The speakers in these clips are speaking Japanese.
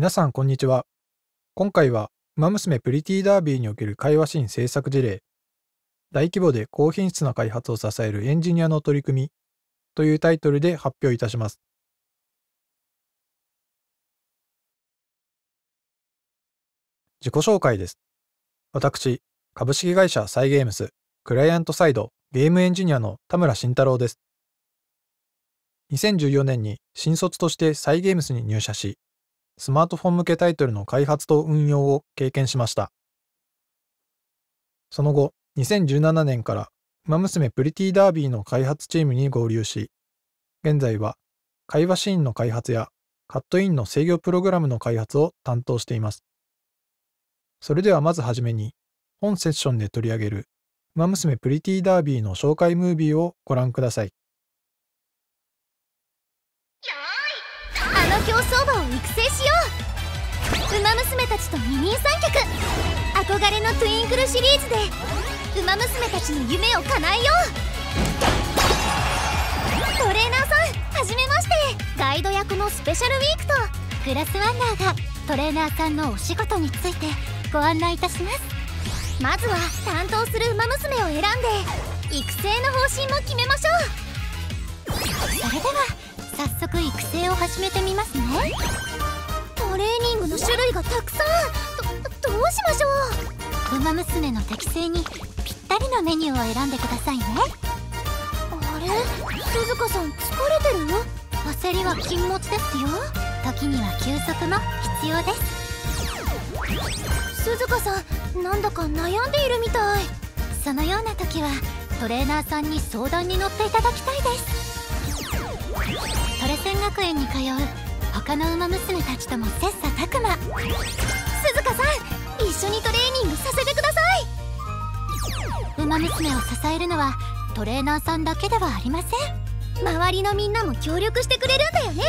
皆さんこんにちは。今回は、ウマ娘プリティダービーにおける会話シーン制作事例、大規模で高品質な開発を支えるエンジニアの取り組みというタイトルで発表いたします。自己紹介です。私、株式会社サイゲームス、クライアントサイドゲームエンジニアの田村慎太郎です。2014年に新卒としてサイゲームスに入社し、スマートフォン向けタイトルの開発と運用を経験しました。その後、2017年からウマ娘プリティダービーの開発チームに合流し、現在は会話シーンの開発やカットインの制御プログラムの開発を担当しています。それではまずはじめに、本セッションで取り上げるウマ娘プリティダービーの紹介ムービーをご覧ください。競走馬を育成しようウマ娘たちと二人三脚憧れのトゥインクルシリーズでウマ娘たちの夢を叶えようトレーナーさんはじめましてガイド役のスペシャルウィークとグラスワンダーがトレーナーさんのお仕事についてご案内いたしますまずは担当するウマ娘を選んで育成の方針も決めましょうそれでは早速育成を始めてみますねトレーニングの種類がたくさんどどうしましょうウマ娘の適性にぴったりのメニューを選んでくださいねあれ鈴鹿さん疲れてる焦りは禁物ですよ時には休息も必要です鈴鹿さんなんだか悩んでいるみたいそのような時はトレーナーさんに相談に乗っていただきたいです枯山学園に通う他の馬娘たちとも切磋琢磨鈴鹿さん一緒にトレーニングさせてください馬娘を支えるのはトレーナーさんだけではありません周りのみんなも協力してくれるんだよね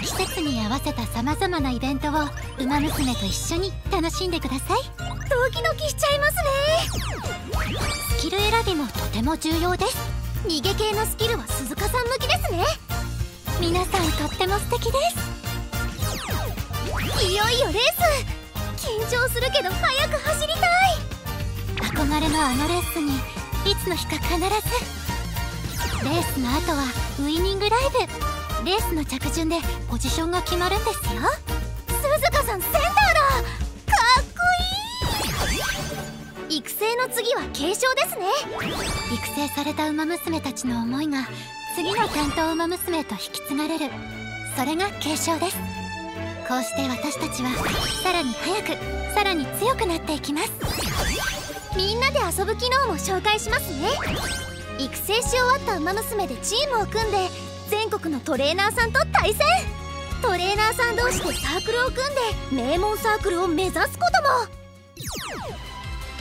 季節に合わせたさまざまなイベントを馬娘と一緒に楽しんでくださいドキドキしちゃいますねスキル選びもとても重要です逃げ系のスキルは鈴鹿さん向きですね皆さんとっても素敵ですいよいよレース緊張するけど早く走りたい憧れのあのレースにいつの日か必ずレースの後はウイニングライブレースの着順でポジションが決まるんですよ鈴鹿さんセンターだかっこいい育成の次は継承ですね育成されたウマ娘たちの思いが次の担当馬娘と引き継がれるそれが継承ですこうして私たちはさらに早くさらに強くなっていきますみんなで遊ぶ機能も紹介しますね育成し終わった馬娘でチームを組んで全国のトレーナーさんと対戦トレーナーさん同士でサークルを組んで名門サークルを目指すこ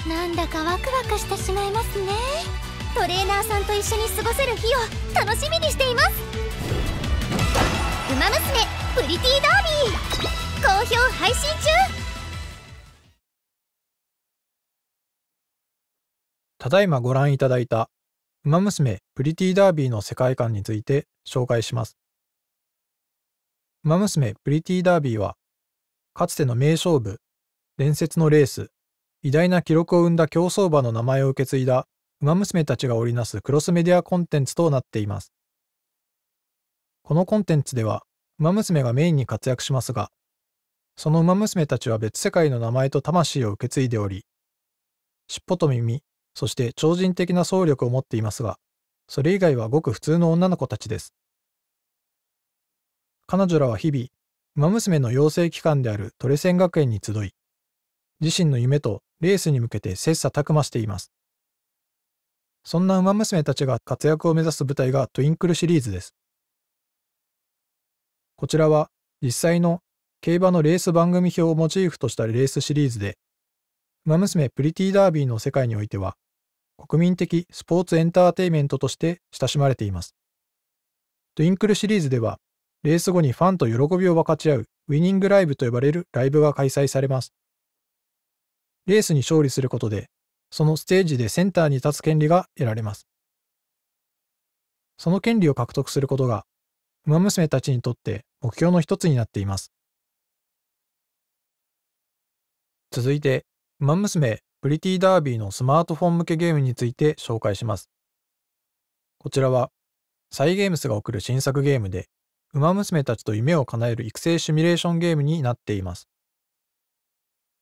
ともなんだかワクワクしてしまいますねトレーナーさんと一緒に過ごせる日を楽しみにしています「ウマ娘プリティダービー」好評配信中ただいまご覧いただいた「ウマ娘プリティダービー」の世界観について紹介します。ウマ娘プリティダービーはかつての名勝負伝説のレース偉大な記録を生んだ競走馬の名前を受け継いだウマ娘たちが織りなすクロスメディアコンテンツとなっています。このコンテンツでは、ウマ娘がメインに活躍しますが、そのウマ娘たちは別世界の名前と魂を受け継いでおり、尻尾と耳、そして超人的な総力を持っていますが、それ以外はごく普通の女の子たちです。彼女らは日々、マ娘の養成機関であるトレセン学園に集い、自身の夢とレースに向けて切磋琢磨しています。そんな馬娘たちが活躍を目指す舞台がトゥインクルシリーズです。こちらは実際の競馬のレース番組表をモチーフとしたレースシリーズで、馬娘プリティダービーの世界においては、国民的スポーツエンターテイメントとして親しまれています。トゥインクルシリーズでは、レース後にファンと喜びを分かち合うウィニングライブと呼ばれるライブが開催されます。レースに勝利することでそのステージでセンターに立つ権利が得られます。その権利を獲得することが、馬娘たちにとって目標の一つになっています。続いて、馬娘プリティダービーのスマートフォン向けゲームについて紹介します。こちらは、サイゲームスが送る新作ゲームで、馬娘たちと夢を叶える育成シミュレーションゲームになっています。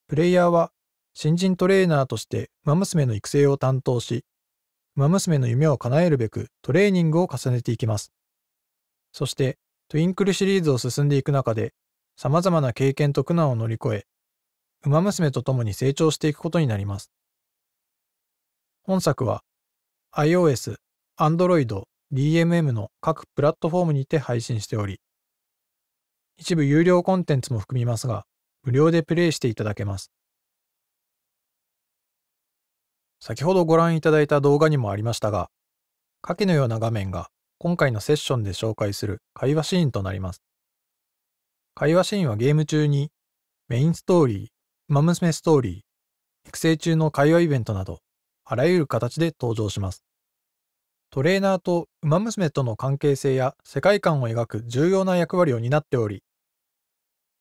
プレイヤーは新人トレーナーとして馬娘の育成を担当し、馬娘の夢を叶えるべくトレーニングを重ねていきます。そして、トゥインクルシリーズを進んでいく中で、様々な経験と苦難を乗り越え、馬娘と共に成長していくことになります。本作は、iOS、Android、DMM の各プラットフォームにて配信しており、一部有料コンテンツも含みますが、無料でプレイしていただけます。先ほどご覧いただいた動画にもありましたが、下記のような画面が今回のセッションで紹介する会話シーンとなります。会話シーンはゲーム中にメインストーリー、ウマ娘ストーリー、育成中の会話イベントなど、あらゆる形で登場します。トレーナーとウマ娘との関係性や世界観を描く重要な役割を担っており、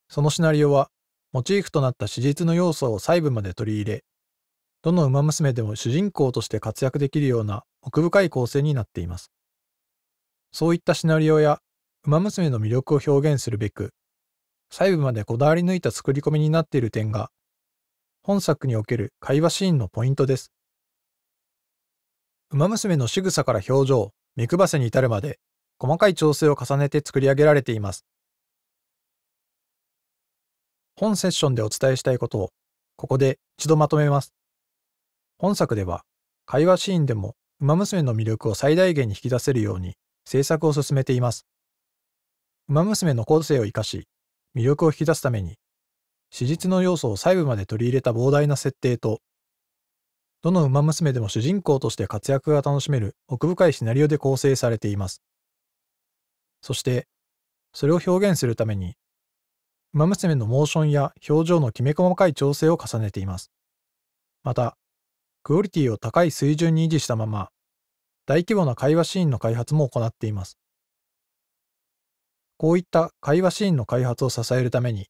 そのシナリオはモチーフとなった史実の要素を細部まで取り入れ、どの馬娘でも主人公として活躍できるような奥深い構成になっています。そういったシナリオや馬娘の魅力を表現するべく、細部までこだわり抜いた作り込みになっている点が、本作における会話シーンのポイントです。馬娘の仕草から表情、目配せに至るまで、細かい調整を重ねて作り上げられています。本セッションでお伝えしたいことを、ここで一度まとめます。本作では会話シーンでもウマ娘の魅力を最大限に引き出せるように制作を進めています。ウマ娘の個性を生かし魅力を引き出すために史実の要素を細部まで取り入れた膨大な設定とどのウマ娘でも主人公として活躍が楽しめる奥深いシナリオで構成されています。そしてそれを表現するためにウマ娘のモーションや表情のきめ細かい調整を重ねています。またクオリティを高い水準に維持したまま、大規模な会話シーンの開発も行っています。こういった会話シーンの開発を支えるために、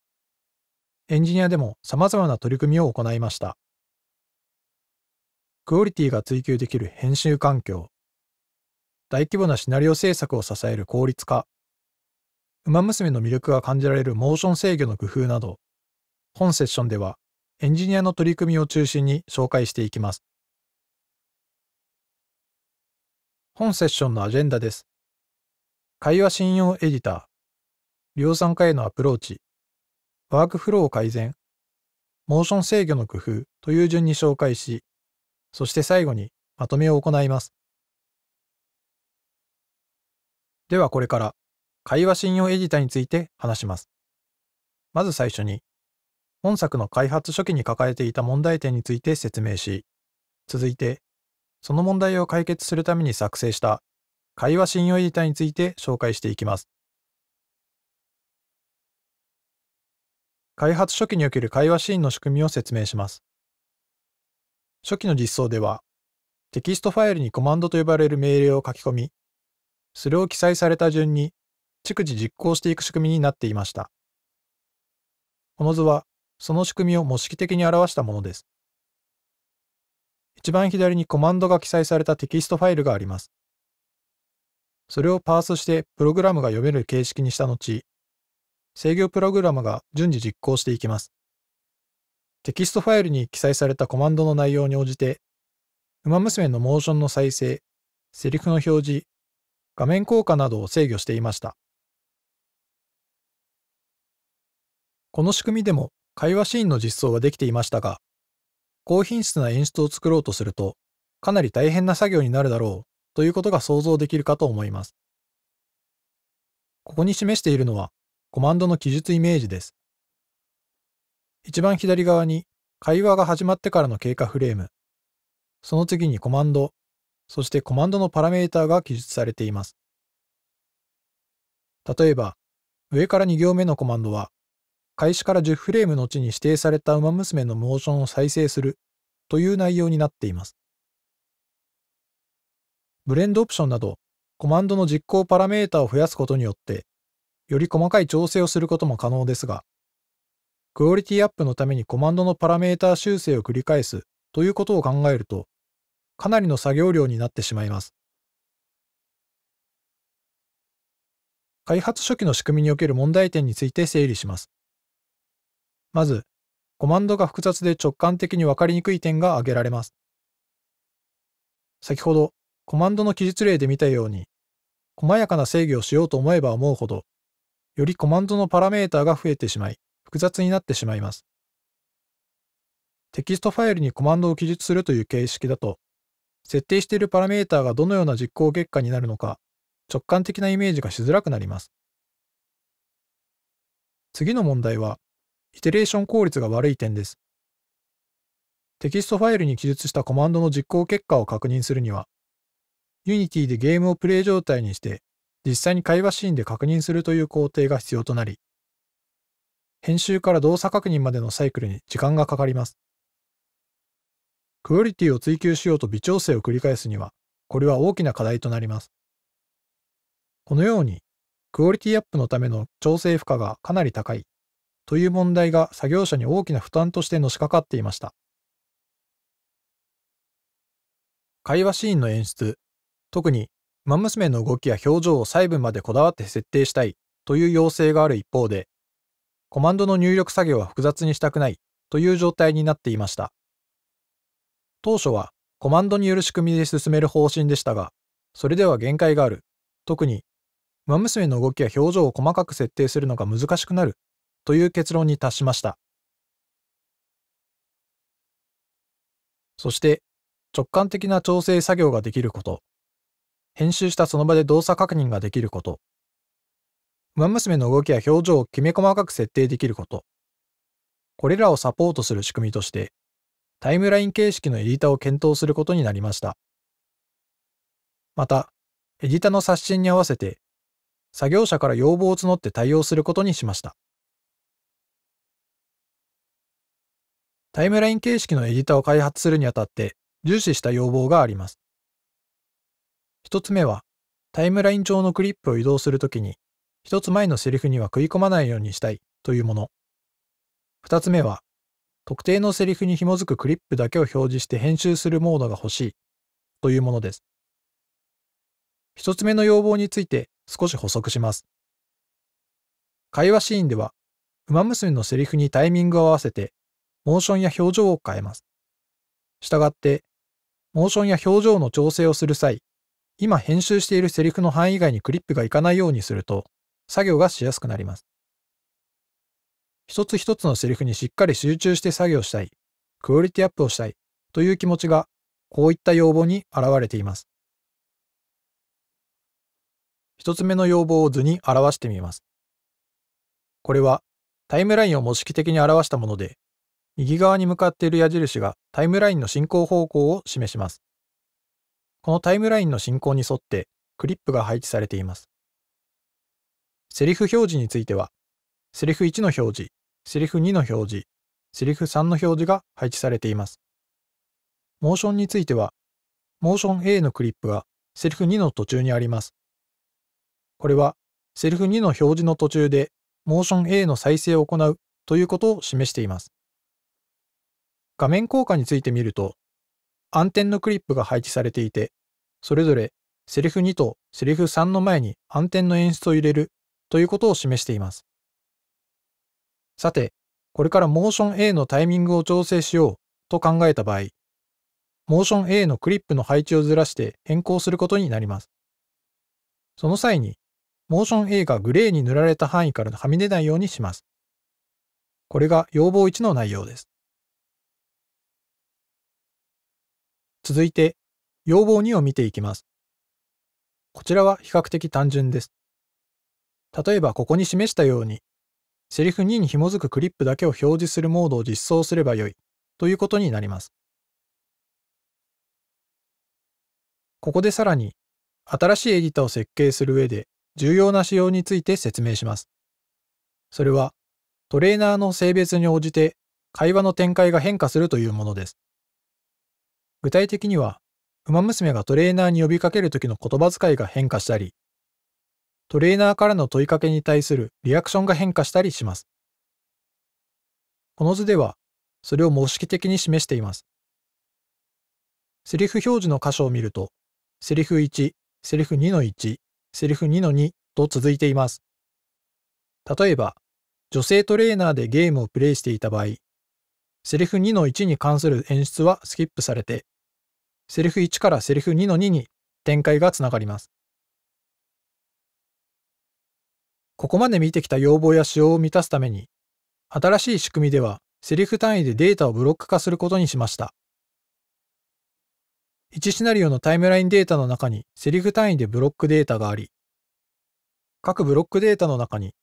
エンジニアでも様々な取り組みを行いました。クオリティが追求できる編集環境、大規模なシナリオ制作を支える効率化、ウマ娘の魅力が感じられるモーション制御の工夫など、本セッションではエンジニアの取り組みを中心に紹介していきます。本セッションのアジェンダです。会話信用エディター、量産化へのアプローチ、ワークフロー改善、モーション制御の工夫という順に紹介し、そして最後にまとめを行います。ではこれから会話信用エディターについて話します。まず最初に本作の開発初期に抱えていた問題点について説明し、続いて、その問題を解決するために作成した会話信用エディタについて紹介していきます。開発初期における会話シーンの仕組みを説明します。初期の実装では、テキストファイルにコマンドと呼ばれる命令を書き込み、それを記載された順に逐次実行していく仕組みになっていました。この図はその仕組みを模式的に表したものです。一番左にコマンドが記載されたテキストファイルがあります。それをパースしてプログラムが読める形式にした後、制御プログラムが順次実行していきます。テキストファイルに記載されたコマンドの内容に応じて、ウマ娘のモーションの再生、セリフの表示、画面効果などを制御していました。この仕組みでも会話シーンの実装はできていましたが、高品質な演出を作ろうとすると、かなり大変な作業になるだろうということが想像できるかと思います。ここに示しているのは、コマンドの記述イメージです。一番左側に、会話が始まってからの経過フレーム、その次にコマンド、そしてコマンドのパラメータが記述されています。例えば、上から2行目のコマンドは、開始から10フレームのちに指定された馬娘のモーションを再生するという内容になっています。ブレンドオプションなど、コマンドの実行パラメータを増やすことによって、より細かい調整をすることも可能ですが、クオリティアップのためにコマンドのパラメータ修正を繰り返すということを考えると、かなりの作業量になってしまいます。開発初期の仕組みにおける問題点について整理します。まず、コマンドが複雑で直感的に分かりにくい点が挙げられます。先ほど、コマンドの記述例で見たように、細やかな制御をしようと思えば思うほど、よりコマンドのパラメータが増えてしまい、複雑になってしまいます。テキストファイルにコマンドを記述するという形式だと、設定しているパラメータがどのような実行結果になるのか、直感的なイメージがしづらくなります。次の問題は、イテレーション効率が悪い点です。テキストファイルに記述したコマンドの実行結果を確認するには、Unity でゲームをプレイ状態にして、実際に会話シーンで確認するという工程が必要となり、編集から動作確認までのサイクルに時間がかかります。クオリティを追求しようと微調整を繰り返すには、これは大きな課題となります。このように、クオリティアップのための調整負荷がかなり高いという問題が作業者に大きな負担としてのしかかっていました。会話シーンの演出、特に馬娘の動きや表情を細部までこだわって設定したいという要請がある一方で、コマンドの入力作業は複雑にしたくないという状態になっていました。当初はコマンドによる仕組みで進める方針でしたが、それでは限界がある、特に馬娘の動きや表情を細かく設定するのが難しくなるという結論に達しましたそして直感的な調整作業ができること編集したその場で動作確認ができること馬娘の動きや表情をきめ細かく設定できることこれらをサポートする仕組みとしてタイムライン形式のエディタを検討することになりましたまたエディタの刷新に合わせて作業者から要望を募って対応することにしましたタイムライン形式のエディタを開発するにあたって重視した要望があります。一つ目は、タイムライン上のクリップを移動するときに、一つ前のセリフには食い込まないようにしたいというもの。二つ目は、特定のセリフに紐づくクリップだけを表示して編集するモードが欲しいというものです。一つ目の要望について少し補足します。会話シーンでは、馬娘のセリフにタイミングを合わせてモーションや表情を変えます。したがって、モーションや表情の調整をする際、今編集しているセリフの範囲外にクリップがいかないようにすると、作業がしやすくなります。一つ一つのセリフにしっかり集中して作業したい、クオリティアップをしたいという気持ちが、こういった要望に表れています。一つ目の要望を図に表してみます。これは、タイムラインを模式的に表したもので、右側に向かっている矢印がタイムラインの進行方向を示します。このタイムラインの進行に沿ってクリップが配置されています。セリフ表示については、セリフ1の表示、セリフ2の表示、セリフ3の表示が配置されています。モーションについては、モーション A のクリップがセリフ2の途中にあります。これは、セリフ2の表示の途中で、モーション A の再生を行うということを示しています。画面効果について見ると、暗転のクリップが配置されていて、それぞれセリフ2とセリフ3の前に暗転の演出を入れるということを示しています。さて、これからモーション A のタイミングを調整しようと考えた場合、モーション A のクリップの配置をずらして変更することになります。その際に、モーション A がグレーに塗られた範囲からはみ出ないようにします。これが要望1の内容です。続いて、要望2を見ていきます。こちらは比較的単純です。例えばここに示したように、セリフ2に紐づくクリップだけを表示するモードを実装すればよいということになります。ここでさらに、新しいエディタを設計する上で重要な仕様について説明します。それは、トレーナーの性別に応じて会話の展開が変化するというものです。具体的には、馬娘がトレーナーに呼びかけるときの言葉遣いが変化したり、トレーナーからの問いかけに対するリアクションが変化したりします。この図では、それを模式的に示しています。セリフ表示の箇所を見ると、セリフ1、セリフ2の1、セリフ2の2と続いています。例えば、女性トレーナーでゲームをプレイしていた場合、セリフ2の1に関する演出はスキップされて、セリフ1からセリフ2の2に展開がつながります。ここまで見てきた要望や仕様を満たすために、新しい仕組みではセリフ単位でデータをブロック化することにしました。1シナリオのタイムラインデータの中にセリフ単位でブロックデータがあり、各ブロックデータの中に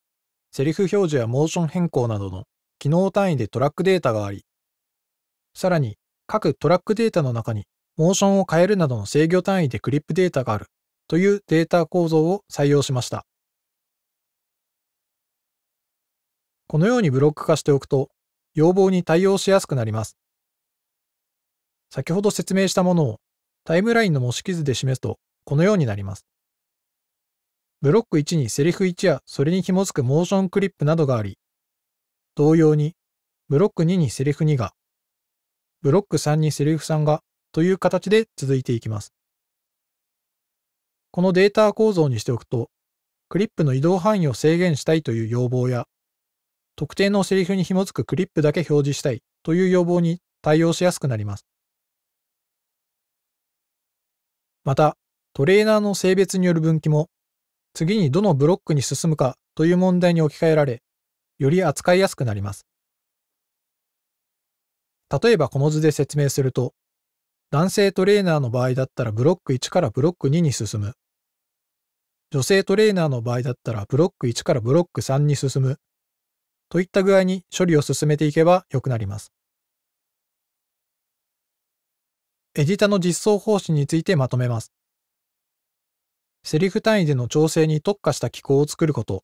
セリフ表示やモーション変更などの機能単位でトラックデータがあり、さらに各トラックデータの中にモーションを変えるなどの制御単位でクリップデータがあるというデータ構造を採用しました。このようにブロック化しておくと、要望に対応しやすくなります。先ほど説明したものをタイムラインの模式図で示すと、このようになります。ブロック1にセリフ1やそれに紐づくモーションクリップなどがあり、同様に、ブロック2にセリフ2が、ブロック3にセリフ3がという形で続いていきます。このデータ構造にしておくと、クリップの移動範囲を制限したいという要望や、特定のセリフに紐づくクリップだけ表示したいという要望に対応しやすくなります。また、トレーナーの性別による分岐も、次にどのブロックに進むかという問題に置き換えられ、より扱いやすくなります。例えばこの図で説明すると、男性トレーナーの場合だったらブロック1からブロック2に進む。女性トレーナーの場合だったらブロック1からブロック3に進む。といった具合に処理を進めていけばよくなります。エディタの実装方針についてまとめます。セリフ単位での調整に特化した機構を作ること。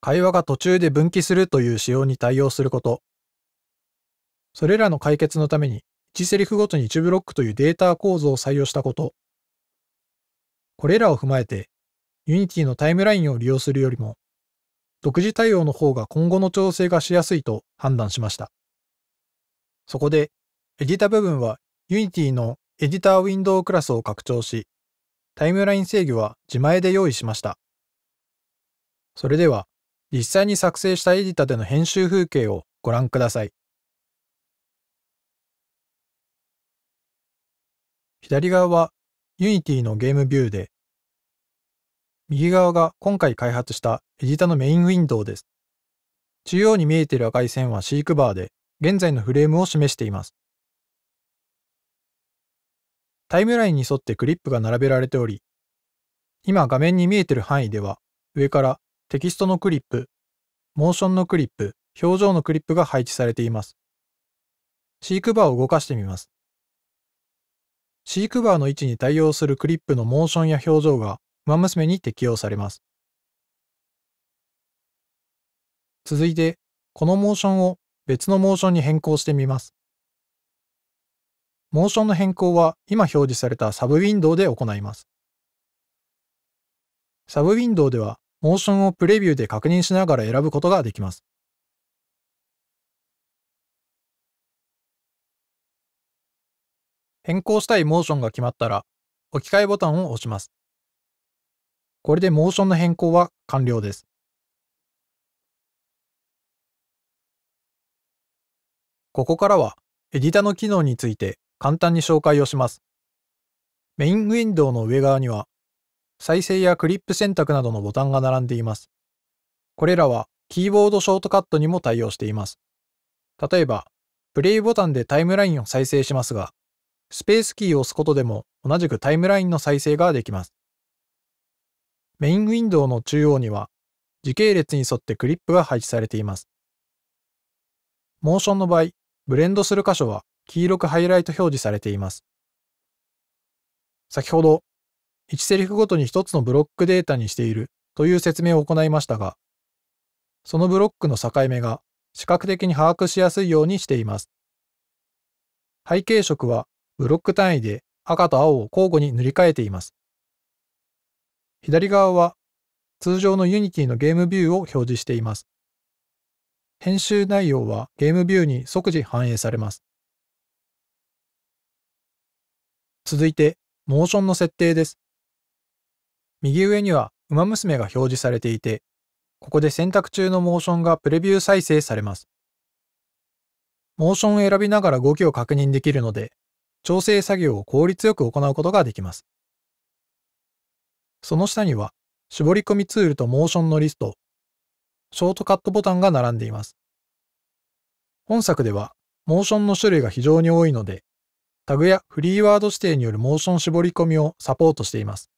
会話が途中で分岐するという仕様に対応すること。それらの解決のために1セリフごとに1ブロックというデータ構造を採用したこと。これらを踏まえて、Unity のタイムラインを利用するよりも、独自対応の方が今後の調整がしやすいと判断しました。そこで、エディタ部分は Unity のエディターウィンドウクラスを拡張し、タイムライン制御は自前で用意しました。それでは、実際に作成したエディタでの編集風景をご覧ください。左側は Unity のゲームビューで、右側が今回開発したエディタのメインウィンドウです。中央に見えている赤い線はシークバーで、現在のフレームを示しています。タイムラインに沿ってクリップが並べられており、今画面に見えている範囲では、上からテキストのクリップ、モーションのクリップ、表情のクリップが配置されています。シークバーを動かしてみます。飼育バーの位置に対応するクリップのモーションや表情がウマ娘に適用されます。続いて、このモーションを別のモーションに変更してみます。モーションの変更は今表示されたサブウィンドウで行います。サブウィンドウではモーションをプレビューで確認しながら選ぶことができます。変更したいモーションが決まったら、置き換えボタンを押します。これでモーションの変更は完了です。ここからは、エディタの機能について簡単に紹介をします。メインウィンドウの上側には、再生やクリップ選択などのボタンが並んでいます。これらは、キーボードショートカットにも対応しています。例えば、プレイボタンでタイムラインを再生しますが、スペースキーを押すことでも同じくタイムラインの再生ができます。メインウィンドウの中央には時系列に沿ってクリップが配置されています。モーションの場合、ブレンドする箇所は黄色くハイライト表示されています。先ほど、1セリフごとに1つのブロックデータにしているという説明を行いましたが、そのブロックの境目が視覚的に把握しやすいようにしています。背景色はブロック単位で赤と青を交互に塗り替えています。左側は通常の Unity のゲームビューを表示しています。編集内容はゲームビューに即時反映されます。続いて、モーションの設定です。右上にはウマ娘が表示されていて、ここで選択中のモーションがプレビュー再生されます。モーションを選びながら動きを確認できるので、調整作業を効率よく行うことができます。その下には、絞り込みツールとモーションのリスト、ショートカットボタンが並んでいます。本作では、モーションの種類が非常に多いので、タグやフリーワード指定によるモーション絞り込みをサポートしています。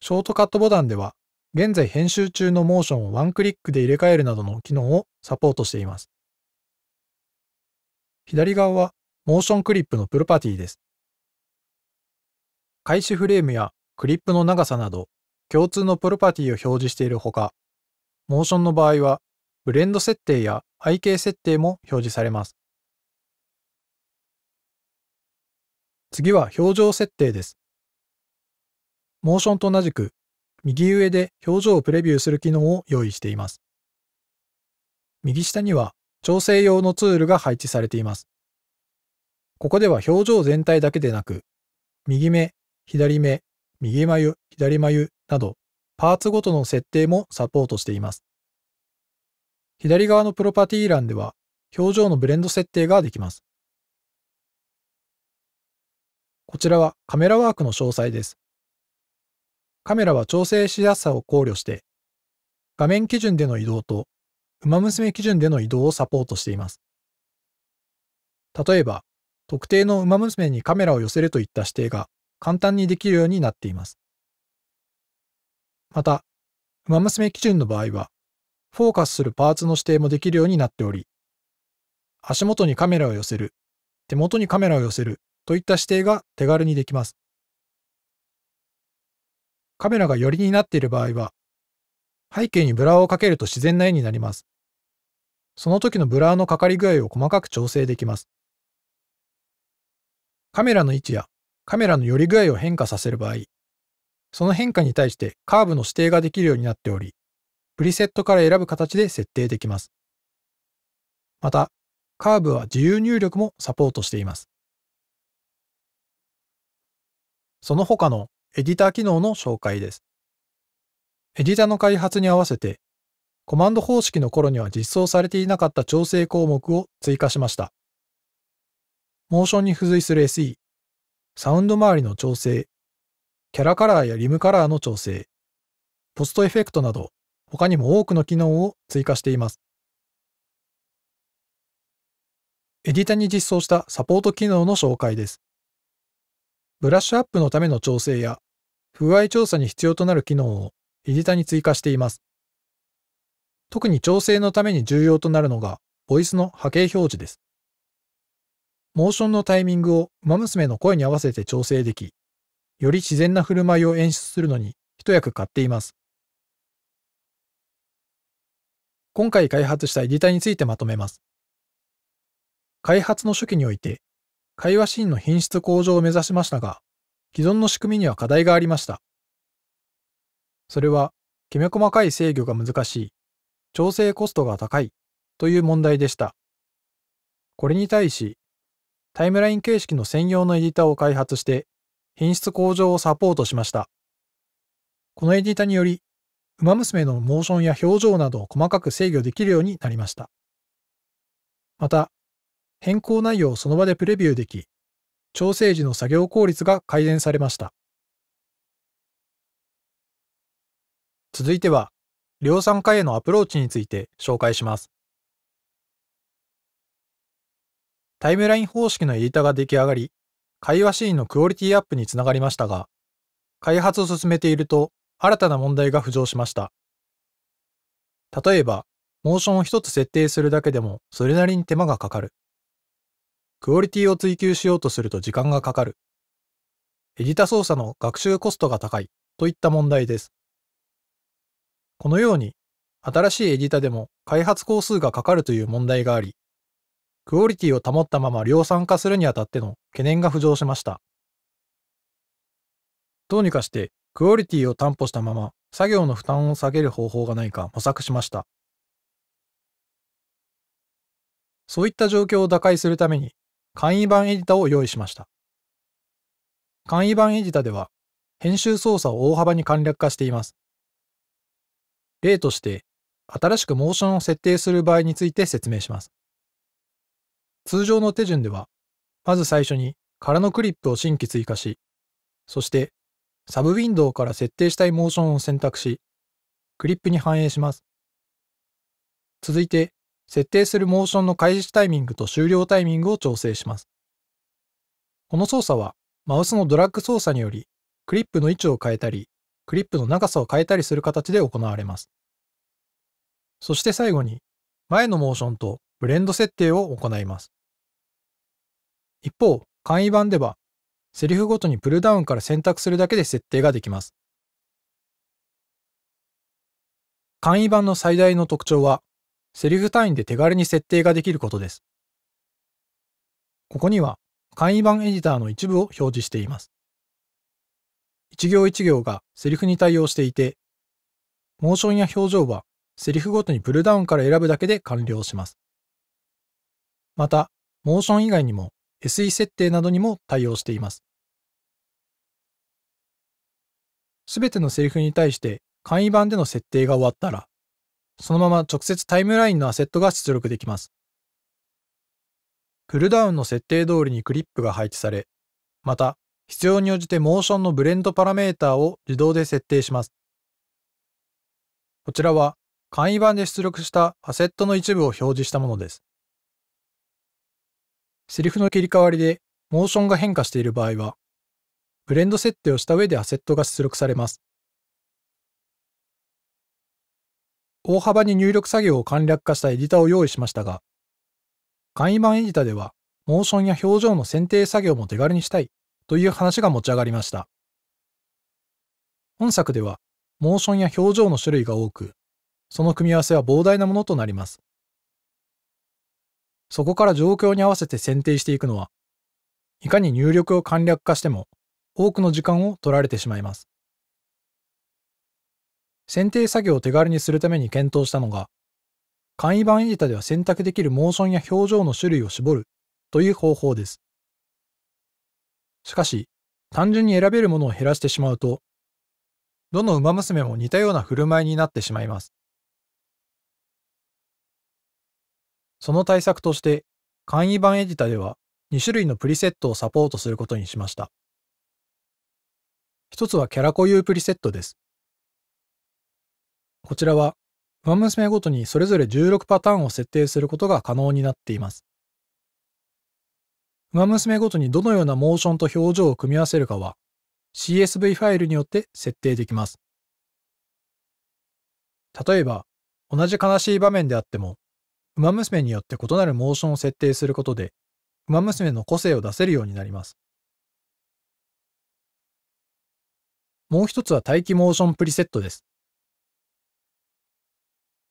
ショートカットボタンでは、現在編集中のモーションをワンクリックで入れ替えるなどの機能をサポートしています。左側はモーションクリップのプロパティです。開始フレームやクリップの長さなど共通のプロパティを表示しているほか、モーションの場合はブレンド設定や背景設定も表示されます。次は表情設定です。モーションと同じく右上で表情をプレビューする機能を用意しています。右下には調整用のツールが配置されています。ここでは表情全体だけでなく、右目、左目、右眉、左眉など、パーツごとの設定もサポートしています。左側のプロパティ欄では、表情のブレンド設定ができます。こちらはカメラワークの詳細です。カメラは調整しやすさを考慮して、画面基準での移動と、ウマ娘基準での移動をサポートしています。例えば、特定のウマ娘にカメラを寄せるといった指定が簡単にできるようになっています。また、ウマ娘基準の場合は、フォーカスするパーツの指定もできるようになっており、足元にカメラを寄せる、手元にカメラを寄せるといった指定が手軽にできます。カメラが寄りになっている場合は、背景にブラーをかけると自然な絵になります。その時のブラーのかかり具合を細かく調整できます。カメラの位置やカメラの寄り具合を変化させる場合、その変化に対してカーブの指定ができるようになっており、プリセットから選ぶ形で設定できます。また、カーブは自由入力もサポートしています。その他のエディター機能の紹介です。エディターの開発に合わせて、コマンド方式の頃には実装されていなかった調整項目を追加しました。モーションに付随する SE、サウンド周りの調整、キャラカラーやリムカラーの調整、ポストエフェクトなど、他にも多くの機能を追加しています。エディタに実装したサポート機能の紹介です。ブラッシュアップのための調整や、不具合調査に必要となる機能をエディタに追加しています。特に調整のために重要となるのが、ボイスの波形表示です。モーションのタイミングをウマ娘の声に合わせて調整でき、より自然な振る舞いを演出するのに一役買っています。今回開発したエディタについてまとめます。開発の初期において、会話シーンの品質向上を目指しましたが、既存の仕組みには課題がありました。それは、きめ細かい制御が難しい、調整コストが高いという問題でした。これに対し、タイムライン形式の専用のエディターを開発して品質向上をサポートしました。このエディターにより、ウマ娘のモーションや表情などを細かく制御できるようになりました。また、変更内容をその場でプレビューでき、調整時の作業効率が改善されました。続いては、量産化へのアプローチについて紹介します。タイムライン方式のエディタが出来上がり、会話シーンのクオリティアップにつながりましたが、開発を進めていると新たな問題が浮上しました。例えば、モーションを1つ設定するだけでもそれなりに手間がかかる。クオリティを追求しようとすると時間がかかる。エディタ操作の学習コストが高いといった問題です。このように、新しいエディタでも開発工数がかかるという問題があり、クオリティを保ったまま量産化するにあたっての懸念が浮上しました。どうにかしてクオリティを担保したまま作業の負担を下げる方法がないか模索しました。そういった状況を打開するために簡易版エディタを用意しました。簡易版エディタでは編集操作を大幅に簡略化しています。例として新しくモーションを設定する場合について説明します。通常の手順では、まず最初に空のクリップを新規追加し、そしてサブウィンドウから設定したいモーションを選択し、クリップに反映します。続いて、設定するモーションの開始タイミングと終了タイミングを調整します。この操作は、マウスのドラッグ操作により、クリップの位置を変えたり、クリップの長さを変えたりする形で行われます。そして最後に、前のモーションとブレンド設定を行います。一方、簡易版では、セリフごとにプルダウンから選択するだけで設定ができます。簡易版の最大の特徴は、セリフ単位で手軽に設定ができることです。ここには、簡易版エディターの一部を表示しています。一行一行がセリフに対応していて、モーションや表情はセリフごとにプルダウンから選ぶだけで完了します。また、モーション以外にも SE 設定などにも対応しています。すべてのセリフに対して簡易版での設定が終わったら、そのまま直接タイムラインのアセットが出力できます。プルダウンの設定通りにクリップが配置され、また必要に応じてモーションのブレンドパラメータを自動で設定します。こちらは簡易版で出力したアセットの一部を表示したものです。セリフの切り替わりでモーションが変化している場合は、ブレンド設定をした上でアセットが出力されます。大幅に入力作業を簡略化したエディタを用意しましたが、簡易版エディタでは、モーションや表情の選定作業も手軽にしたいという話が持ち上がりました。本作では、モーションや表情の種類が多く、その組み合わせは膨大なものとなります。そこから状況に合わせて選定していくのはいかに入力を簡略化しても多くの時間を取られてしまいます。選定作業を手軽にするために検討したのが簡易版エディタでは選択できるモーションや表情の種類を絞るという方法です。しかし単純に選べるものを減らしてしまうとどの馬娘も似たような振る舞いになってしまいます。その対策として、簡易版エディタでは2種類のプリセットをサポートすることにしました。一つはキャラ固有プリセットです。こちらは、ウマ娘ごとにそれぞれ16パターンを設定することが可能になっています。ウマ娘ごとにどのようなモーションと表情を組み合わせるかは、CSV ファイルによって設定できます。例えば、同じ悲しい場面であっても、ウマ娘によって異なるモーションを設定することで、ウマ娘の個性を出せるようになります。もう一つは待機モーションプリセットです。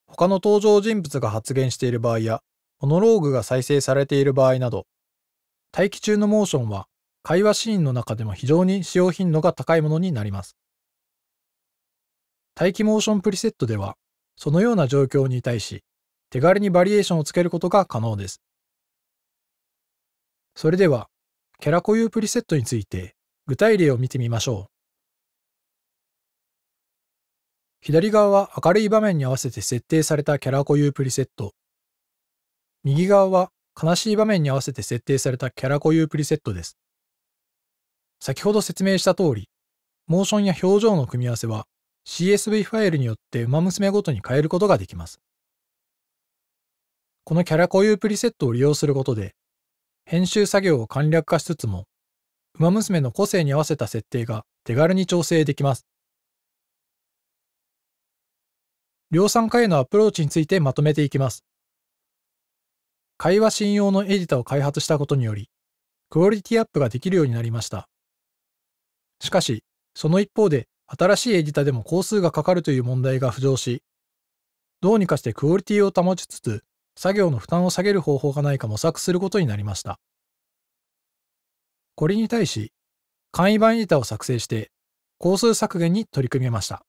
他の登場人物が発言している場合や、モノローグが再生されている場合など、待機中のモーションは会話シーンの中でも非常に使用頻度が高いものになります。待機モーションプリセットでは、そのような状況に対し、手軽にバリエーションをつけることが可能です。それでは、キャラ固有プリセットについて具体例を見てみましょう。左側は明るい場面に合わせて設定されたキャラ固有プリセット。右側は悲しい場面に合わせて設定されたキャラ固有プリセットです。先ほど説明した通り、モーションや表情の組み合わせは CSV ファイルによって馬娘ごとに変えることができます。このキャラ固有プリセットを利用することで、編集作業を簡略化しつつも、ウマ娘の個性に合わせた設定が手軽に調整できます。量産化へのアプローチについてまとめていきます。会話信用のエディタを開発したことにより、クオリティアップができるようになりました。しかし、その一方で、新しいエディタでも工数がかかるという問題が浮上し、どうにかしてクオリティを保ちつつ、作業の負担を下げる方法がないか模索することになりました。これに対し、簡易版エディタを作成して、工数削減に取り組みました。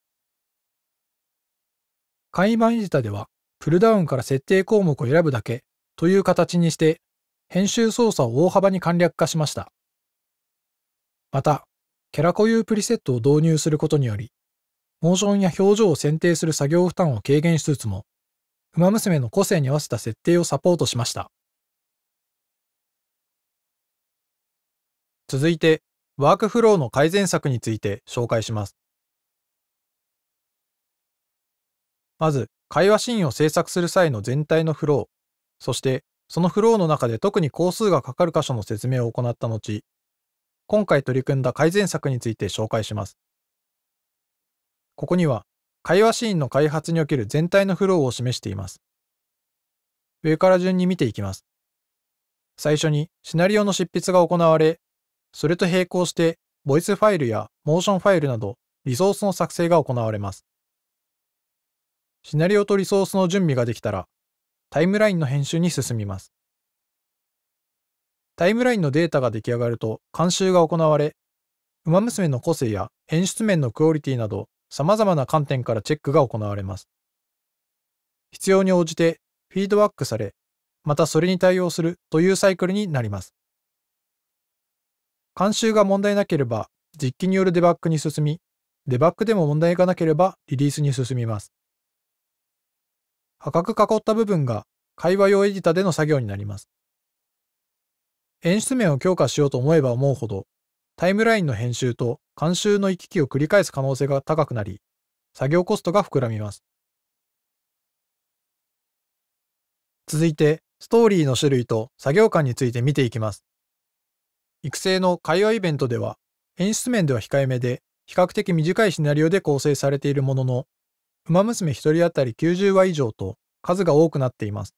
簡易版エディタでは、プルダウンから設定項目を選ぶだけという形にして、編集操作を大幅に簡略化しました。また、キャラ固有プリセットを導入することにより、モーションや表情を選定する作業負担を軽減しつつも、ウマ娘の個性に合わせた設定をサポートしました。続いて、ワークフローの改善策について紹介します。まず、会話シーンを制作する際の全体のフロー、そしてそのフローの中で特に工数がかかる箇所の説明を行った後、今回取り組んだ改善策について紹介します。ここには、会話シーンの開発における全体のフローを示しています。上から順に見ていきます。最初にシナリオの執筆が行われ、それと並行してボイスファイルやモーションファイルなどリソースの作成が行われます。シナリオとリソースの準備ができたら、タイムラインの編集に進みます。タイムラインのデータが出来上がると監修が行われ、ウマ娘の個性や演出面のクオリティなど様々な観点からチェックが行われます。必要に応じてフィードバックされ、またそれに対応するというサイクルになります。慣習が問題なければ実機によるデバッグに進み、デバッグでも問題がなければリリースに進みます。赤く囲った部分が会話用エディタでの作業になります。演出面を強化しようと思えば思うほど、タイムラインの編集と監修の行き来を繰り返す可能性が高くなり、作業コストが膨らみます。続いて、ストーリーの種類と作業感について見ていきます。育成の会話イベントでは、演出面では控えめで、比較的短いシナリオで構成されているものの、ウマ娘1人当たり90話以上と数が多くなっています。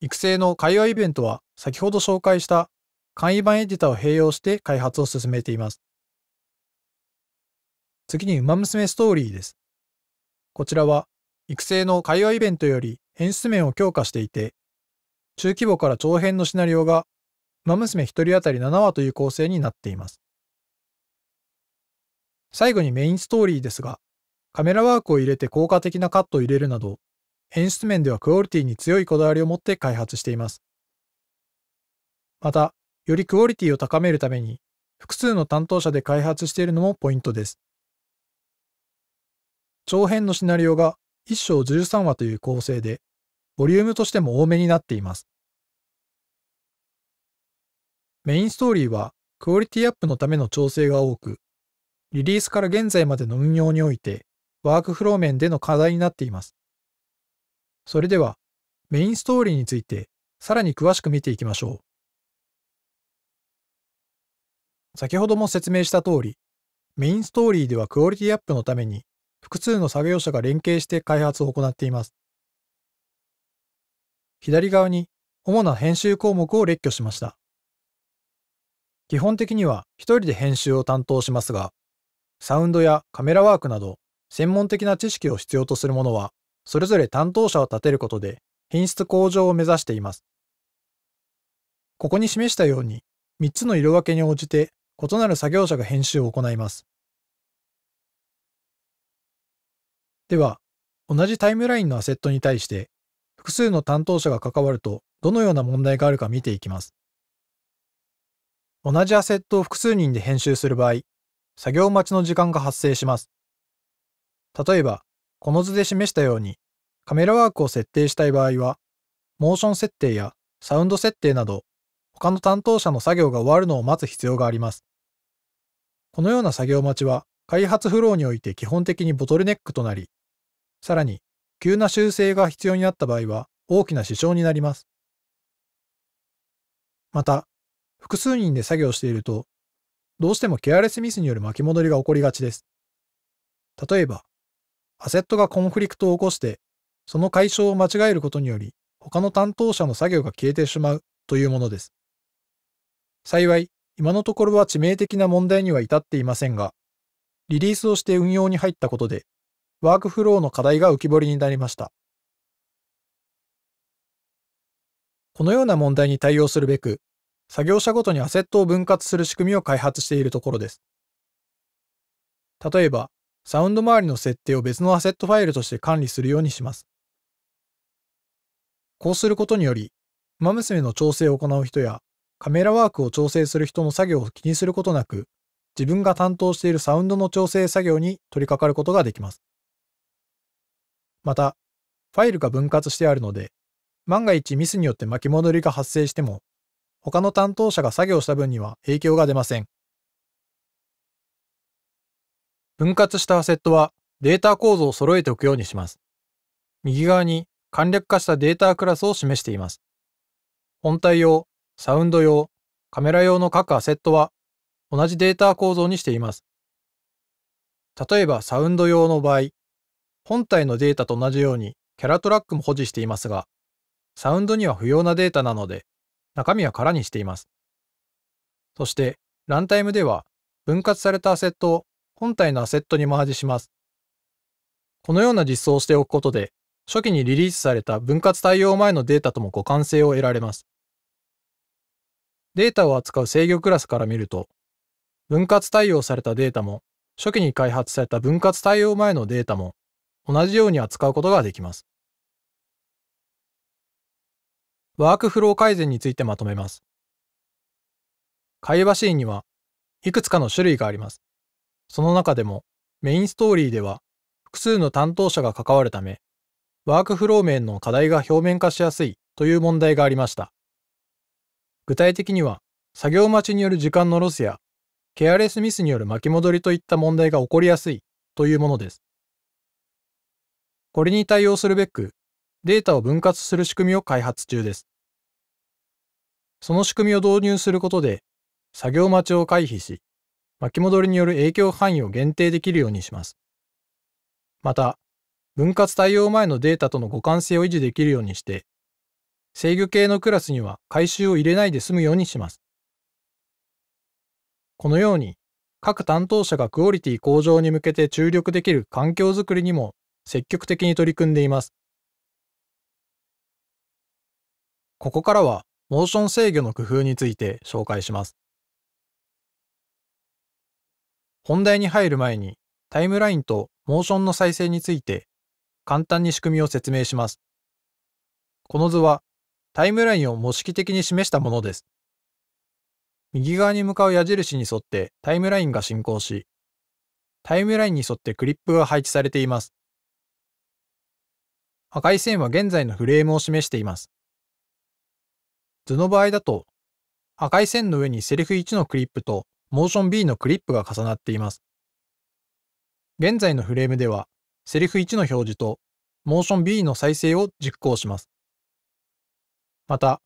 育成の会話イベントは先ほど紹介した簡易版エディタを併用して開発を進めています。次に、ウマ娘ストーリーです。こちらは、育成の会話イベントより演出面を強化していて、中規模から長編のシナリオが、ウマ娘1人当たり7話という構成になっています。最後にメインストーリーですが、カメラワークを入れて効果的なカットを入れるなど、演出面ではクオリティに強いこだわりを持って開発しています。また、よりクオリティを高めるために、複数の担当者で開発しているのもポイントです。長編のシナリオが1章13話という構成で、ボリュームとしても多めになっています。メインストーリーはクオリティアップのための調整が多く、リリースから現在までの運用において、ワークフロー面での課題になっています。それでは、メインストーリーについて、さらに詳しく見ていきましょう。先ほども説明した通り、メインストーリーではクオリティアップのために複数の作業者が連携して開発を行っています。左側に主な編集項目を列挙しました。基本的には1人で編集を担当しますが、サウンドやカメラワークなど専門的な知識を必要とするものは、それぞれ担当者を立てることで品質向上を目指しています。ここに示したように、3つの色分けに応じて異なる作業者が編集を行います。では、同じタイムラインのアセットに対して複数の担当者が関わるとどのような問題があるか見ていきます。同じアセットを複数人で編集する場合、作業待ちの時間が発生します。例えば、この図で示したように、カメラワークを設定したい場合は、モーション設定やサウンド設定など他の担当者の作業が終わるのを待つ必要があります。このような作業待ちは開発フローにおいて基本的にボトルネックとなり、さらに急な修正が必要になった場合は大きな支障になります。また、複数人で作業していると、どうしてもケアレスミスによる巻き戻りが起こりがちです。例えば、アセットがコンフリクトを起こして、その解消を間違えることにより、他の担当者の作業が消えてしまうというものです。幸い、今のところは致命的な問題には至っていませんが、リリースをして運用に入ったことで、ワークフローの課題が浮き彫りになりました。このような問題に対応するべく、作業者ごとにアセットを分割する仕組みを開発しているところです。例えば、サウンド周りの設定を別のアセットファイルとして管理するようにします。こうすることにより、ウマ娘の調整を行う人や、カメラワークを調整する人の作業を気にすることなく、自分が担当しているサウンドの調整作業に取り掛かることができます。また、ファイルが分割してあるので、万が一ミスによって巻き戻りが発生しても、他の担当者が作業した分には影響が出ません。分割したアセットはデータ構造を揃えておくようにします。右側に簡略化したデータクラスを示しています。本体用、サウンド用、カメラ用の各アセットは同じデータ構造にしています。例えばサウンド用の場合、本体のデータと同じようにキャラトラックも保持していますが、サウンドには不要なデータなので、中身は空にしています。そして、ランタイムでは分割されたアセットを本体のアセットにマージします。このような実装をしておくことで、初期にリリースされた分割対応前のデータとも互換性を得られます。データを扱う制御クラスから見ると、分割対応されたデータも、初期に開発された分割対応前のデータも、同じように扱うことができます。ワークフロー改善についてまとめます。会話シーンには、いくつかの種類があります。その中でも、メインストーリーでは、複数の担当者が関わるため、ワークフロー面の課題が表面化しやすいという問題がありました。具体的には作業待ちによる時間のロスやケアレスミスによる巻き戻りといった問題が起こりやすいというものです。これに対応するべくデータを分割する仕組みを開発中です。その仕組みを導入することで作業待ちを回避し巻き戻りによる影響範囲を限定できるようにします。また分割対応前のデータとの互換性を維持できるようにして制御系のクラスには回収を入れないで済むようにします。このように、各担当者がクオリティ向上に向けて注力できる環境づくりにも積極的に取り組んでいます。ここからは、モーション制御の工夫について紹介します。本題に入る前に、タイムラインとモーションの再生について、簡単に仕組みを説明します。この図は、タイムラインを模式的に示したものです。右側に向かう矢印に沿ってタイムラインが進行し、タイムラインに沿ってクリップが配置されています。赤い線は現在のフレームを示しています。図の場合だと、赤い線の上にセリフ1のクリップとモーション B のクリップが重なっています。現在のフレームでは、セリフ1の表示とモーション B の再生を実行します。また、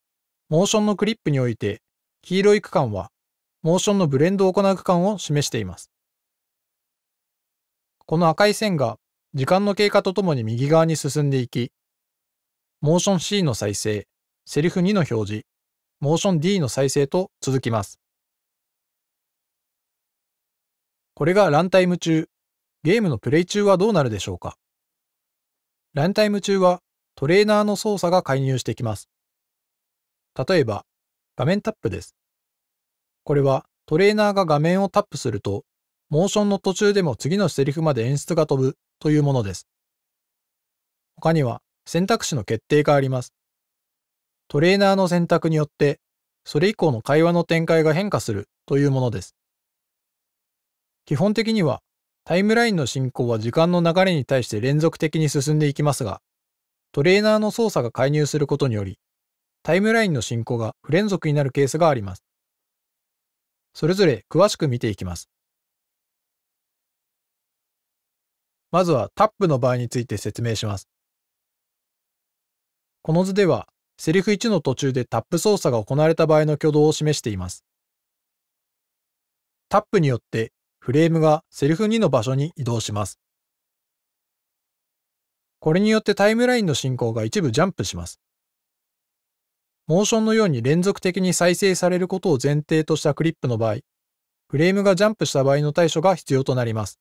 モーションのクリップにおいて、黄色い区間は、モーションのブレンドを行う区間を示しています。この赤い線が、時間の経過とともに右側に進んでいき、モーション C の再生、セリフ2の表示、モーション D の再生と続きます。これがランタイム中、ゲームのプレイ中はどうなるでしょうかランタイム中はトレーナーの操作が介入してきます。例えば、画面タップです。これは、トレーナーが画面をタップすると、モーションの途中でも次のセリフまで演出が飛ぶというものです。他には、選択肢の決定があります。トレーナーの選択によって、それ以降の会話の展開が変化するというものです。基本的には、タイムラインの進行は時間の流れに対して連続的に進んでいきますが、トレーナーの操作が介入することにより、タイムラインの進行が不連続になるケースがあります。それぞれ詳しく見ていきます。まずはタップの場合について説明します。この図では、セリフ1の途中でタップ操作が行われた場合の挙動を示しています。タップによってフレームがセリフ2の場所に移動します。これによってタイムラインの進行が一部ジャンプします。モーションのように連続的に再生されることを前提としたクリップの場合、フレームがジャンプした場合の対処が必要となります。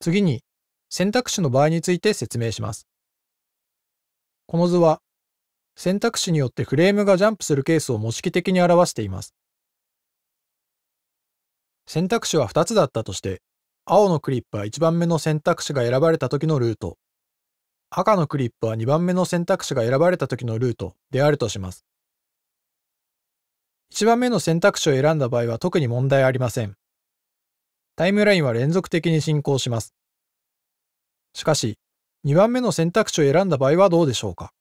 次に、選択肢の場合について説明します。この図は、選択肢によってフレームがジャンプするケースを模式的に表しています。選択肢は2つだったとして、青のクリップは1番目の選択肢が選ばれた時のルート、赤のクリップは2番目の選択肢が選ばれた時のルートであるとします。1番目の選択肢を選んだ場合は特に問題ありません。タイムラインは連続的に進行します。しかし、2番目の選択肢を選んだ場合はどうでしょうか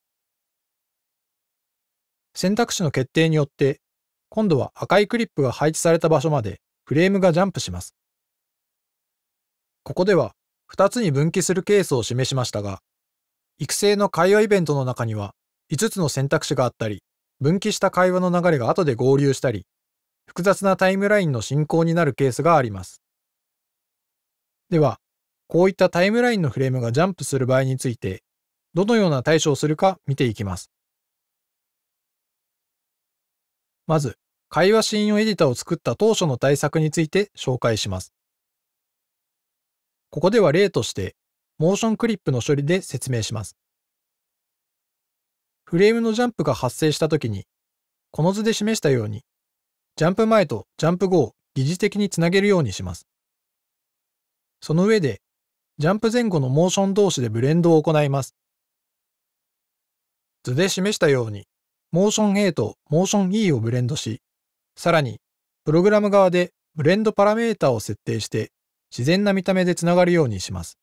選択肢の決定によって、今度は赤いクリップが配置された場所までフレームがジャンプします。ここでは2つに分岐するケースを示しましたが、育成の会話イベントの中には5つの選択肢があったり、分岐した会話の流れが後で合流したり、複雑なタイムラインの進行になるケースがあります。では、こういったタイムラインのフレームがジャンプする場合について、どのような対処をするか見ていきます。まず、会話信用エディタを作った当初の対策について紹介します。ここでは例として、モーションクリップの処理で説明します。フレームのジャンプが発生したときに、この図で示したように、ジャンプ前とジャンプ後を疑似的につなげるようにします。その上で、ジャンプ前後のモーション同士でブレンドを行います。図で示したように、モーション A とモーション E をブレンドし、さらに、プログラム側でブレンドパラメータを設定して、自然な見た目でつながるようにします。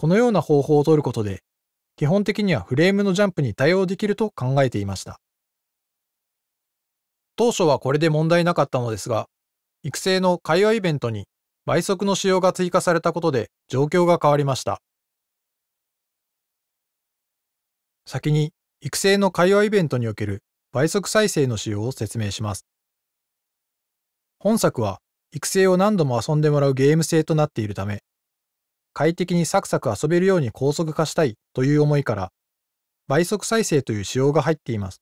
このような方法を取ることで、基本的にはフレームのジャンプに対応できると考えていました。当初はこれで問題なかったのですが、育成の会話イベントに倍速の使用が追加されたことで状況が変わりました。先に育成の会話イベントにおける倍速再生の使用を説明します。本作は育成を何度も遊んでもらうゲーム性となっているため、快適にサクサク遊べるように高速化したいという思いから倍速再生という仕様が入っています。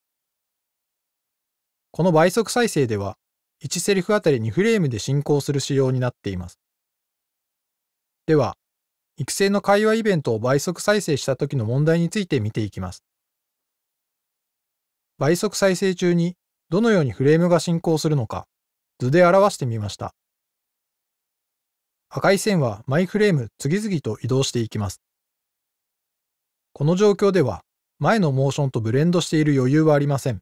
この倍速再生では1セリフあたり2フレームで進行する仕様になっています。では、育成の会話イベントを倍速再生した時の問題について見ていきます。倍速再生中にどのようにフレームが進行するのか図で表してみました。赤い線はマイフレーム次々と移動していきます。この状況では前のモーションとブレンドしている余裕はありません。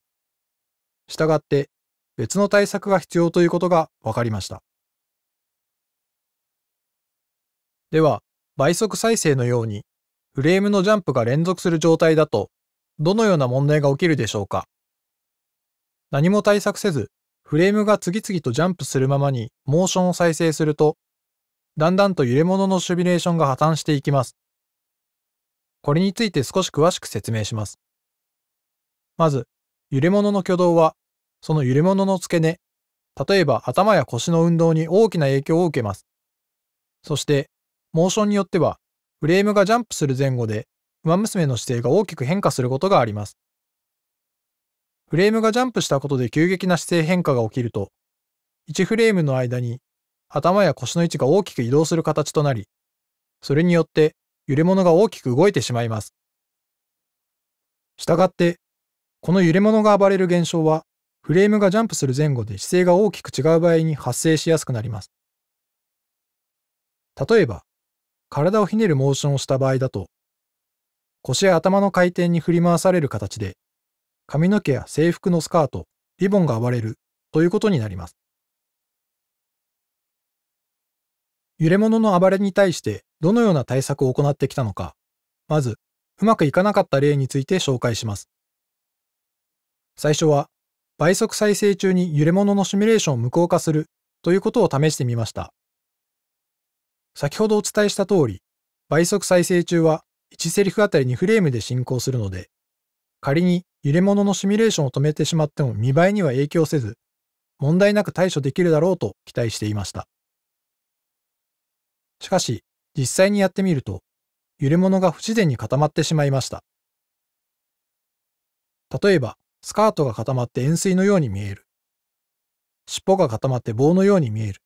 したがって別の対策が必要ということが分かりました。では倍速再生のようにフレームのジャンプが連続する状態だとどのような問題が起きるでしょうか何も対策せずフレームが次々とジャンプするままにモーションを再生するとだんだんと揺れ物のシミュレーションが破綻していきます。これについて少し詳しく説明します。まず、揺れ物の挙動は、その揺れ物の付け根、例えば頭や腰の運動に大きな影響を受けます。そして、モーションによっては、フレームがジャンプする前後で、馬娘の姿勢が大きく変化することがあります。フレームがジャンプしたことで急激な姿勢変化が起きると、1フレームの間に頭や腰の位置が大きく移動する形となり、それによって揺れ物が大きく動いてしまいます。したがって、この揺れ物が暴れる現象は、フレームがジャンプする前後で姿勢が大きく違う場合に発生しやすくなります。例えば、体をひねるモーションをした場合だと、腰や頭の回転に振り回される形で、髪の毛や制服のスカート、リボンが暴れるということになります。揺れ物の暴れに対してどのような対策を行ってきたのか、まず、うまくいかなかった例について紹介します。最初は、倍速再生中に揺れ物のシミュレーションを無効化するということを試してみました。先ほどお伝えした通り、倍速再生中は1セリフあたり2フレームで進行するので、仮に揺れ物のシミュレーションを止めてしまっても見栄えには影響せず、問題なく対処できるだろうと期待していました。しかし、実際にやってみると、揺れ物が不自然に固まってしまいました。例えば、スカートが固まって円錐のように見える。尻尾が固まって棒のように見える。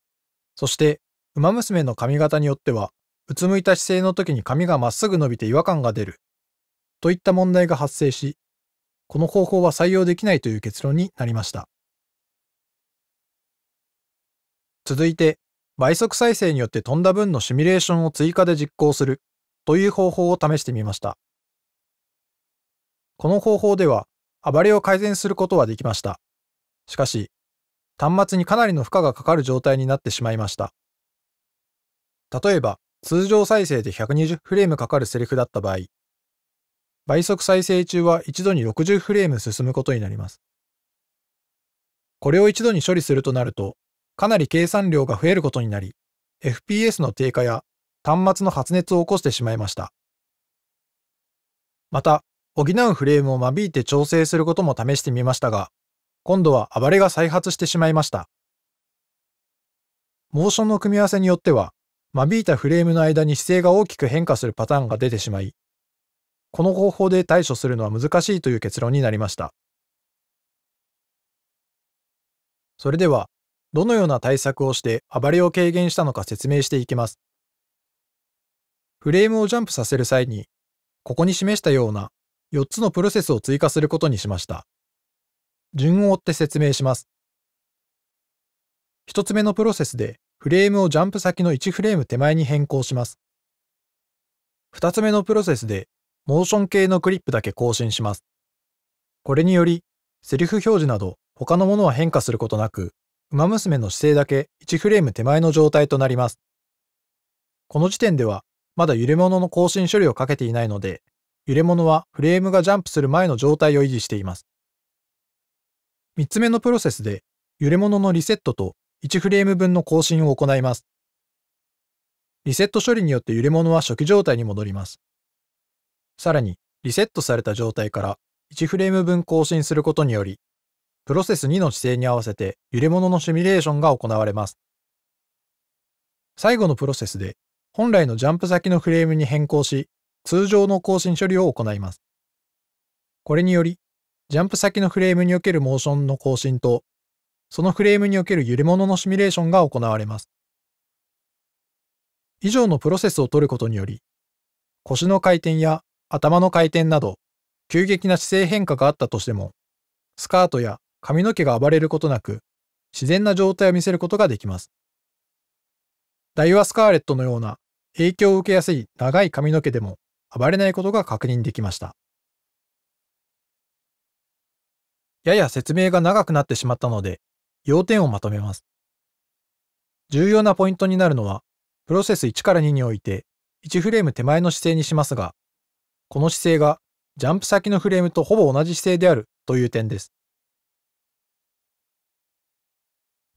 そして、ウマ娘の髪型によっては、うつむいた姿勢の時に髪がまっすぐ伸びて違和感が出る。といった問題が発生し、この方法は採用できないという結論になりました。続いて、倍速再生によって飛んだ分のシミュレーションを追加で実行するという方法を試してみました。この方法では、暴れを改善することはできました。しかし、端末にかなりの負荷がかかる状態になってしまいました。例えば、通常再生で120フレームかかるセリフだった場合、倍速再生中は一度に60フレーム進むことになります。これを一度に処理するとなると、かなり計算量が増えることになり、FPS の低下や端末の発熱を起こしてしまいました。また、補うフレームを間引いて調整することも試してみましたが、今度は暴れが再発してしまいました。モーションの組み合わせによっては、間引いたフレームの間に姿勢が大きく変化するパターンが出てしまい、この方法で対処するのは難しいという結論になりました。それでは、どのような対策をして暴れを軽減したのか説明していきます。フレームをジャンプさせる際に、ここに示したような4つのプロセスを追加することにしました。順を追って説明します。1つ目のプロセスでフレームをジャンプ先の1フレーム手前に変更します。2つ目のプロセスでモーション系のクリップだけ更新します。これにより、セリフ表示など他のものは変化することなく、ウマ娘の姿勢だけ1フレーム手前の状態となります。この時点では、まだ揺れ物の更新処理をかけていないので、揺れ物はフレームがジャンプする前の状態を維持しています。3つ目のプロセスで、揺れ物のリセットと1フレーム分の更新を行います。リセット処理によって揺れ物は初期状態に戻ります。さらに、リセットされた状態から1フレーム分更新することにより、プロセス2の姿勢に合わせて揺れ物のシミュレーションが行われます。最後のプロセスで本来のジャンプ先のフレームに変更し、通常の更新処理を行います。これにより、ジャンプ先のフレームにおけるモーションの更新と、そのフレームにおける揺れ物のシミュレーションが行われます。以上のプロセスを取ることにより、腰の回転や頭の回転など、急激な姿勢変化があったとしても、スカートや髪の毛が暴れることなく、自然な状態を見せることができます。ダイワスカーレットのような影響を受けやすい長い髪の毛でも暴れないことが確認できました。やや説明が長くなってしまったので、要点をまとめます。重要なポイントになるのは、プロセス1から2において、1フレーム手前の姿勢にしますが、この姿勢がジャンプ先のフレームとほぼ同じ姿勢であるという点です。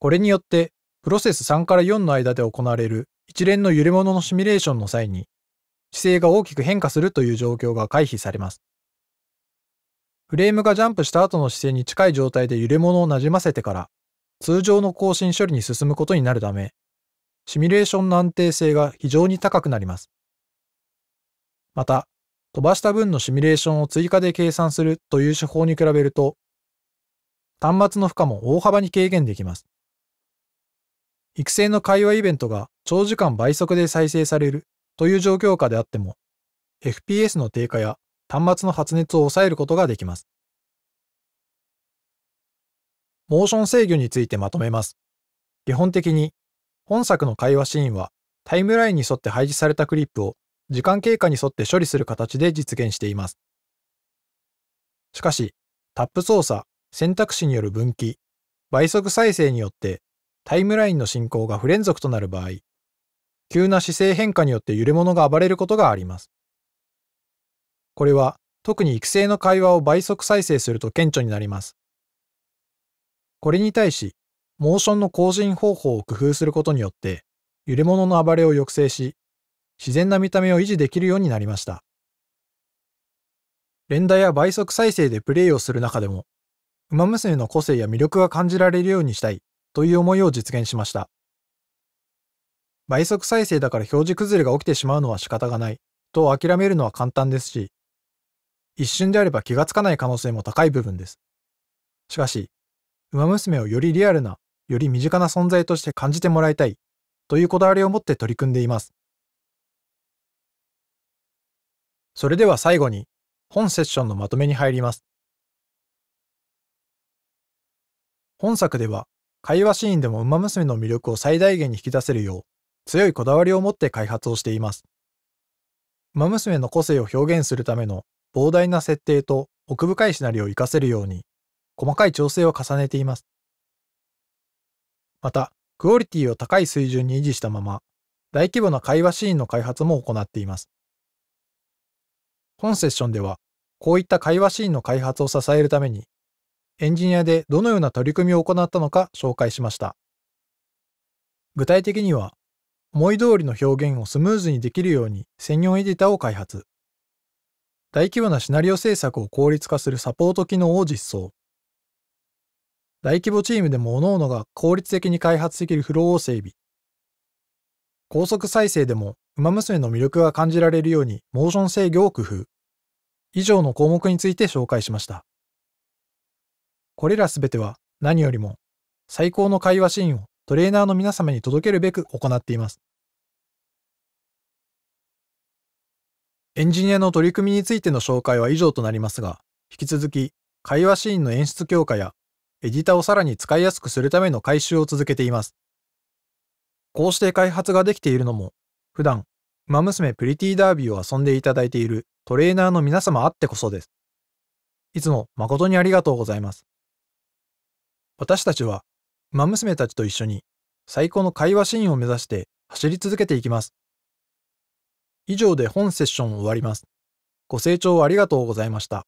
これによって、プロセス3から4の間で行われる一連の揺れ物のシミュレーションの際に、姿勢が大きく変化するという状況が回避されます。フレームがジャンプした後の姿勢に近い状態で揺れ物をなじませてから、通常の更新処理に進むことになるため、シミュレーションの安定性が非常に高くなります。また、飛ばした分のシミュレーションを追加で計算するという手法に比べると、端末の負荷も大幅に軽減できます。育成の会話イベントが長時間倍速で再生されるという状況下であっても、FPS の低下や端末の発熱を抑えることができます。モーション制御についてまとめます。基本的に、本作の会話シーンはタイムラインに沿って配置されたクリップを時間経過に沿って処理する形で実現しています。しかし、タップ操作、選択肢による分岐、倍速再生によってタイムラインの進行が不連続となる場合、急な姿勢変化によって揺れ物が暴れることがあります。これは特に育成の会話を倍速再生すると顕著になります。これに対し、モーションの更新方法を工夫することによって、揺れ物の暴れを抑制し、自然な見た目を維持できるようになりました。連打や倍速再生でプレイをする中でも、ウマ娘の個性や魅力が感じられるようにしたいという思いを実現しました。倍速再生だから表示崩れが起きてしまうのは仕方がないと諦めるのは簡単ですし、一瞬であれば気がつかない可能性も高い部分です。しかし、マ娘をよりリアルな、より身近な存在として感じてもらいたいというこだわりを持って取り組んでいます。それでは最後に本セッションのまとめに入ります。本作では会話シーンでもウマ娘の魅力を最大限に引き出せるよう、強いこだわりを持って開発をしています。ウマ娘の個性を表現するための膨大な設定と奥深いシナリオを活かせるように、細かい調整を重ねています。また、クオリティを高い水準に維持したまま、大規模な会話シーンの開発も行っています。本セッションでは、こういった会話シーンの開発を支えるために、エンジニアでどのような取り組みを行ったのか紹介しました。具体的には、思い通りの表現をスムーズにできるように専用エディターを開発。大規模なシナリオ制作を効率化するサポート機能を実装。大規模チームでも各々が効率的に開発できるフローを整備。高速再生でもウマ娘の魅力が感じられるようにモーション制御を工夫。以上の項目について紹介しました。これらすべては何よりも最高の会話シーンをトレーナーの皆様に届けるべく行っています。エンジニアの取り組みについての紹介は以上となりますが、引き続き会話シーンの演出強化やエディタをさらに使いやすくするための改修を続けています。こうして開発ができているのも、普段、ウマ娘プリティダービーを遊んでいただいているトレーナーの皆様あってこそです。いつも誠にありがとうございます。私たちは、馬娘たちと一緒に、最高の会話シーンを目指して走り続けていきます。以上で本セッションを終わります。ご清聴ありがとうございました。